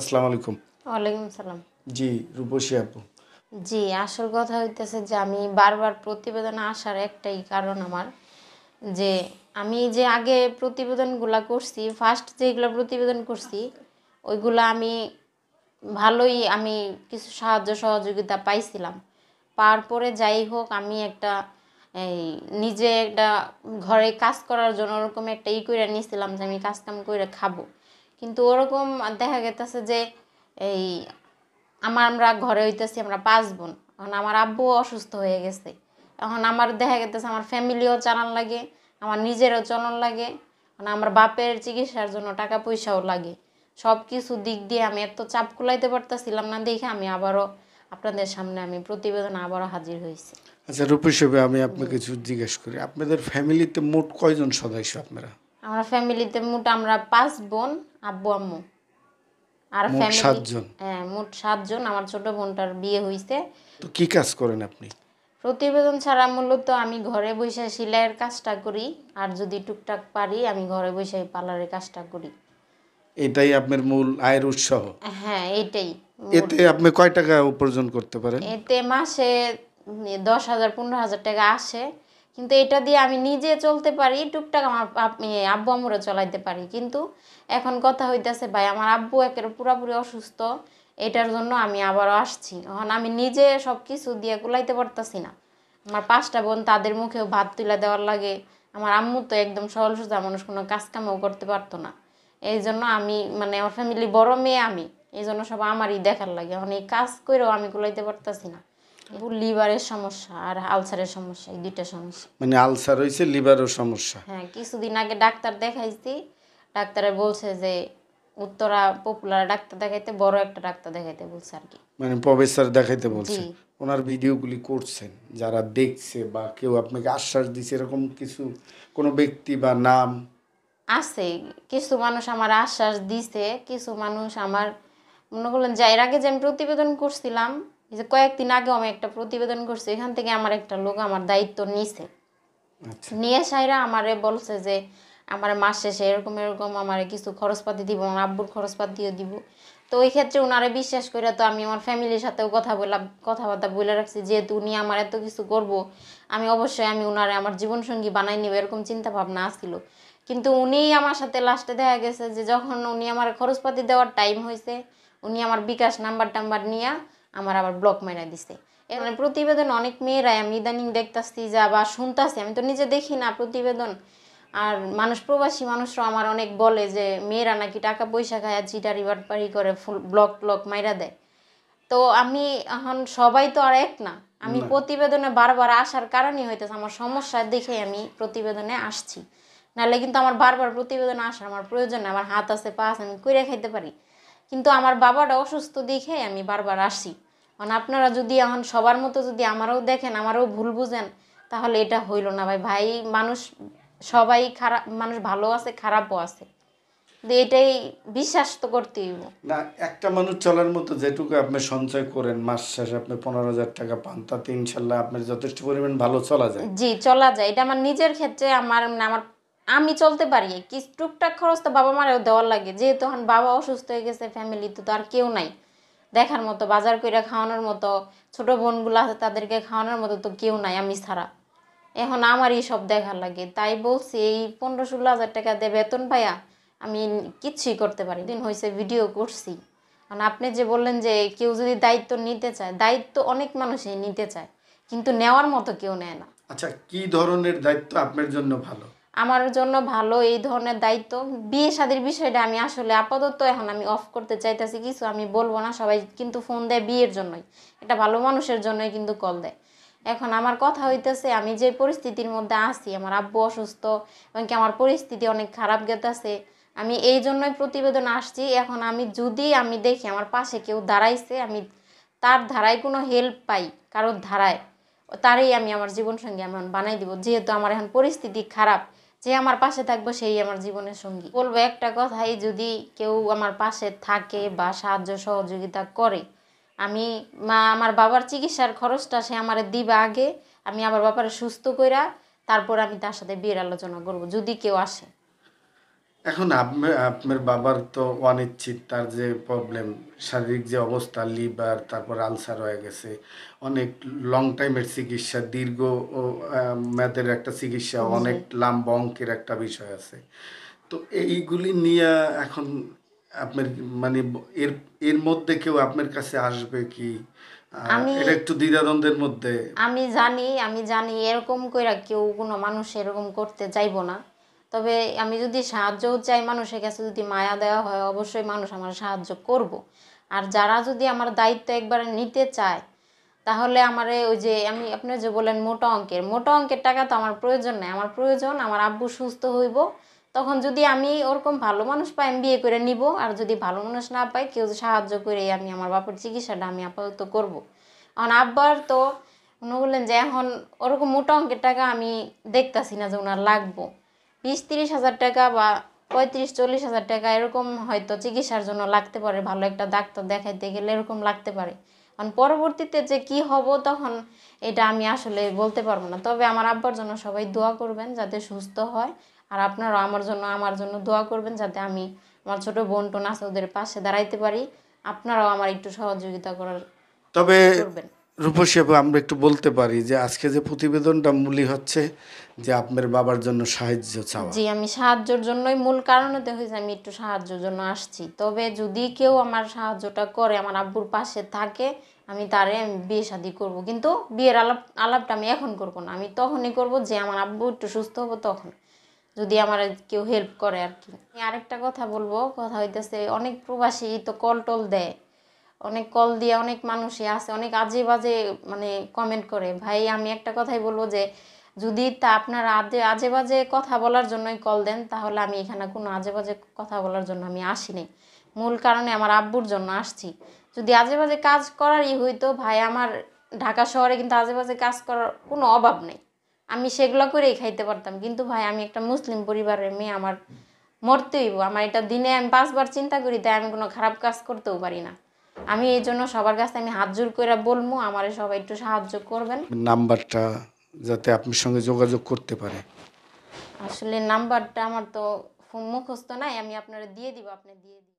আসসালামু আলাইকুম ওয়ালাইকুম আসসালাম জি রূপসী আপু জি আসল কথা হইতেছে যে আমি বারবার প্রতিবেদন আসার একটাই কারণ আমার যে আমি যে আগে প্রতিবেদনগুলা করছি ফার্স্ট যেগুলো প্রতিবেদন করছি ওইগুলো আমি ভালোই আমি কিছু সাহায্য সহযোগিতা পাইছিলাম পাওয়ার পরে যাই হোক আমি একটা এই নিজে একটা ঘরে কাজ করার জন্য ওরকম একটা ই করে নিয়েছিলাম যে আমি কাজ কাম করে খাবো কিন্তু ওরকম দেখা গেতেছে যে এই আমার আমরা ঘরে হইতেছি আমরা পাঁচ বোন এখন আমার আব্বুও অসুস্থ হয়ে গেছে এখন আমার দেখা গেতেছে আমার ফ্যামিলিও চালান লাগে আমার নিজেরও চলন লাগে আমার বাপের চিকিৎসার জন্য টাকা পয়সাও লাগে সব কিছু দিক দিয়ে আমি এত চাপ কুলাইতে পারতেছিলাম না দেখে আমি আবারও আপনাদের সামনে আমি প্রতিবেদন আবারও হাজির হয়েছি আচ্ছা রূপ হিসেবে আমি আপনাকে কিছু জিজ্ঞেস করি আপনাদের ফ্যামিলিতে মোট কয়জন সদস্য আপনারা আমরা ফ্যামিলিতে মোট আমরা পাঁচ বোন আব্বু আম্মু আর ফ্যামিলি সাতজন হ্যাঁ মোট সাতজন আমার ছোট বোনটার বিয়ে হইছে তো কি কাজ করেন আপনি প্রতিবেদন ছাড়া মূলত আমি ঘরে বসে সেলাইয়ের কাজটা করি আর যদি টুকটাক পারি আমি ঘরে বসে পার্লারের কাজটা করি এটাই আপনার মূল আয়ের উৎস হ্যাঁ এটাই এতে আপনি কয় টাকা উপার্জন করতে পারেন এতে মাসে দশ হাজার পনেরো হাজার টাকা আসে কিন্তু এটা দিয়ে আমি নিজে চলতে পারি টুকটাক আমার ইয়ে আব্বু আমরও চলাইতে পারি কিন্তু এখন কথা হইতেছে ভাই আমার আব্বু একের পুরাপুরি অসুস্থ এটার জন্য আমি আবারও আসছি এখন আমি নিজে সব কিছু দিয়ে গুলাইতে পারতাছি না আমার পাঁচটা বোন তাদের মুখেও ভাত তুলে দেওয়ার লাগে আমার আম্মু তো একদম সহল সোজা মানুষ কোনো কাজকামও করতে পারতো না এই জন্য আমি মানে আমার ফ্যামিলি বড় মেয়ে আমি এই জন্য সব আমারই দেখার লাগে এখন এই কাজ করেও আমি গুলাইতে পারতাছি না লিভারের সমস্যা আর আলসারের সমস্যা এই দুইটা সমস্যা মানে আলসার হইছে লিভারের সমস্যা হ্যাঁ কিছুদিন আগে ডাক্তার দেখাইছি ডাক্তারে বলছে যে উত্তরা পপুলার ডাক্তার দেখাইতে বড় একটা ডাক্তার দেখাইতে বলছে আর কি মানে প্রফেসর দেখাইতে বলছে ওনার ভিডিওগুলি করছেন যারা দেখছে বা কেউ আপনাকে আশ্বাস দিছে এরকম কিছু কোনো ব্যক্তি বা নাম আছে কিছু মানুষ আমার আশ্বাস দিছে কিছু মানুষ আমার মনে করলেন যে এর আগে যে আমি প্রতিবেদন করছিলাম এই যে কয়েকদিন আগে আমি একটা প্রতিবেদন করছি এখান থেকে আমার একটা লোক আমার দায়িত্ব নিছে আচ্ছা। নিয়ে সাইরা আমারে বলছে যে আমার মাস শেষে এরকম এরকম আমার কিছু খরচপাতি দিব আমার আব্বুর দিয়ে দিব তো ওই ক্ষেত্রে উনারে বিশ্বাস করে তো আমি আমার ফ্যামিলির সাথেও কথা বললাম কথাবার্তা বলে রাখছি যেহেতু উনি আমার এত কিছু করব আমি অবশ্যই আমি ওনারে আমার জীবনসঙ্গী বানাই নিব এরকম চিন্তা ভাবনা আসছিল কিন্তু উনি আমার সাথে লাস্টে দেখা গেছে যে যখন উনি আমার খরচপাতি দেওয়ার টাইম হয়েছে উনি আমার বিকাশ নাম্বার টাম্বার নিয়ে আমার আবার ব্লক মাইরা দিছে এখানে প্রতিবেদন অনেক মেয়েরাই আমি ইদানিং দেখতেছি যা বা শুনতেছি আমি তো নিজে দেখি না প্রতিবেদন আর মানুষ প্রবাসী মানুষরা আমার অনেক বলে যে মেয়েরা নাকি টাকা পয়সা খায় চিটা রিভার্ট পারি করে ফুল ব্লক ব্লক মাইরা দেয় তো আমি এখন সবাই তো আর এক না আমি প্রতিবেদনে বারবার আসার কারণেই হইতেছে আমার সমস্যা দেখে আমি প্রতিবেদনে আসছি নাহলে কিন্তু আমার বারবার প্রতিবেদনে আসার আমার প্রয়োজন আমার হাত আছে পা আছে আমি কইরে খাইতে পারি কিন্তু আমার বাবাটা অসুস্থ দেখে আমি বারবার আসি কারণ মানে আপনারা যদি এখন সবার মতো যদি আমারও দেখেন আমারও ভুল বুঝেন তাহলে এটা হইল না ভাই ভাই মানুষ সবাই খারাপ মানুষ ভালো আছে খারাপও আছে এটাই বিশ্বাস তো করতেই না একটা মানুষ চলার মতো যেটুকু আপনি সঞ্চয় করেন মাস শেষে আপনি পনেরো হাজার টাকা পান তাতে ইনশাল্লাহ আপনার যথেষ্ট পরিমাণ ভালো চলা যায় জি চলা যায় এটা আমার নিজের ক্ষেত্রে আমার মানে আমার আমি চলতে পারি কি টুকটাক খরচ তো বাবা মারেও দেওয়ার লাগে যেহেতু এখন বাবা অসুস্থ হয়ে গেছে ফ্যামিলিতে তো আর কেউ নাই দেখার মতো বাজার কইরা খাওয়ানোর মতো ছোট বোনগুলো আছে তাদেরকে খাওয়ানোর মতো তো কেউ নাই আমি ছাড়া এখন আমারই সব দেখার লাগে তাই বলছি এই পনেরো ষোলো হাজার টাকা দিয়ে বেতন পাইয়া আমি কিচ্ছুই করতে পারি দিন হয়েছে ভিডিও করছি কারণ আপনি যে বললেন যে কেউ যদি দায়িত্ব নিতে চায় দায়িত্ব অনেক মানুষই নিতে চায় কিন্তু নেওয়ার মতো কেউ নেয় না আচ্ছা কি ধরনের দায়িত্ব আপনার জন্য ভালো আমার জন্য ভালো এই ধরনের দায়িত্ব বিয়ে শাদির বিষয়টা আমি আসলে আপাতত এখন আমি অফ করতে চাইতেছি কিছু আমি বলবো না সবাই কিন্তু ফোন দেয় বিয়ের জন্যই এটা ভালো মানুষের জন্যই কিন্তু কল দেয় এখন আমার কথা হইতেছে আমি যে পরিস্থিতির মধ্যে আছি আমার আব্বু অসুস্থ এবং কি আমার পরিস্থিতি অনেক খারাপ গেতাছে আমি এই জন্যই প্রতিবেদন আসছি এখন আমি যদি আমি দেখি আমার পাশে কেউ দাঁড়াইছে আমি তার ধারায় কোনো হেল্প পাই কারোর ধারায় তারই আমি আমার জীবনসঙ্গী আমি বানাই দিব যেহেতু আমার এখন পরিস্থিতি খারাপ যে আমার পাশে থাকবো সেই আমার জীবনের সঙ্গী বলবো একটা কথাই যদি কেউ আমার পাশে থাকে বা সাহায্য সহযোগিতা করে আমি মা আমার বাবার চিকিৎসার খরচটা সে আমার দিবে আগে আমি আমার বাবার সুস্থ কইরা তারপর আমি তার সাথে বিয়ের আলোচনা করবো যদি কেউ আসে এখন আপনার বাবার তো অনিশ্চিত তার যে প্রবলেম শারীরিক যে অবস্থা লিভার তারপর আলসার হয়ে গেছে অনেক লং টাইমের চিকিৎসা দীর্ঘ মেয়াদের একটা চিকিৎসা অনেক লাম্বা অঙ্কের একটা বিষয় আছে তো এইগুলি নিয়ে এখন আপনার মানে এর এর মধ্যে কেউ আপনার কাছে আসবে কি একটু মধ্যে আমি জানি আমি জানি এরকম কইরা কেউ কোনো মানুষ এরকম করতে যাইব না তবে আমি যদি সাহায্যও চাই মানুষের কাছে যদি মায়া দেওয়া হয় অবশ্যই মানুষ আমার সাহায্য করব। আর যারা যদি আমার দায়িত্ব একবার নিতে চায় তাহলে আমার ওই যে আমি আপনি যে বলেন মোটা অঙ্কের মোটা অঙ্কের টাকা তো আমার প্রয়োজন নাই আমার প্রয়োজন আমার আব্বু সুস্থ হইব তখন যদি আমি ওরকম ভালো মানুষ পাই আমি বিয়ে করে নিব আর যদি ভালো মানুষ না পাই কেউ সাহায্য করে আমি আমার বাপুর চিকিৎসাটা আমি আপাতত করব। এখন আব্বার তো উনি বললেন যে এখন ওরকম মোটা অঙ্কের টাকা আমি দেখতেছি না যে ওনার লাগবো বিশ তিরিশ হাজার টাকা বা পঁয়ত্রিশ চল্লিশ হাজার টাকা এরকম হয়তো চিকিৎসার জন্য লাগতে পারে ভালো একটা ডাক্তার দেখাইতে গেলে এরকম লাগতে পারে কারণ পরবর্তীতে যে কি হব তখন এটা আমি আসলে বলতে পারবো না তবে আমার আব্বার জন্য সবাই দোয়া করবেন যাতে সুস্থ হয় আর আপনারা আমার জন্য আমার জন্য দোয়া করবেন যাতে আমি আমার ছোট বোন টোন আছে ওদের পাশে দাঁড়াইতে পারি আপনারাও আমার একটু সহযোগিতা করার তবে রূপসী আপু আমরা একটু বলতে পারি যে আজকে যে প্রতিবেদনটা মূলই হচ্ছে যে আপনার বাবার জন্য সাহায্য চাওয়া জি আমি সাহায্যের জন্যই মূল কারণতে হয়েছে আমি একটু সাহায্যের জন্য আসছি তবে যদি কেউ আমার সাহায্যটা করে আমার আব্বুর পাশে থাকে আমি তারে আমি বিয়ে শাদি করব কিন্তু বিয়ের আলাপ আলাপটা আমি এখন করব না আমি তখনই করব যে আমার আব্বু একটু সুস্থ হবো তখন যদি আমার কেউ হেল্প করে আর কি আরেকটা কথা বলবো কথা হইতেছে অনেক প্রবাসী তো কল টল দেয় অনেক কল দিয়ে অনেক মানুষই আছে অনেক আজে বাজে মানে কমেন্ট করে ভাই আমি একটা কথাই বলবো যে যদি তা আপনার আজে আজে বাজে কথা বলার জন্যই কল দেন তাহলে আমি এখানে কোনো আজে বাজে কথা বলার জন্য আমি আসিনি মূল কারণে আমার আব্বুর জন্য আসছি যদি আজে বাজে কাজ করারই হইতো ভাই আমার ঢাকা শহরে কিন্তু আজে বাজে কাজ করার কোনো অভাব নেই আমি সেগুলো করেই খাইতে পারতাম কিন্তু ভাই আমি একটা মুসলিম পরিবারের মেয়ে আমার মরতেইব আমার এটা দিনে আমি পাঁচবার চিন্তা করি তাই আমি কোনো খারাপ কাজ করতেও পারি না আমি এই জন্য সবার কাছে আমি হাত জোর করে বলবো আমার সবাই একটু সাহায্য করবেন নাম্বারটা যাতে আপনার সঙ্গে যোগাযোগ করতে পারে আসলে নাম্বারটা আমার তো মুখস্থ নাই আমি আপনারা দিয়ে দিব আপনি দিয়ে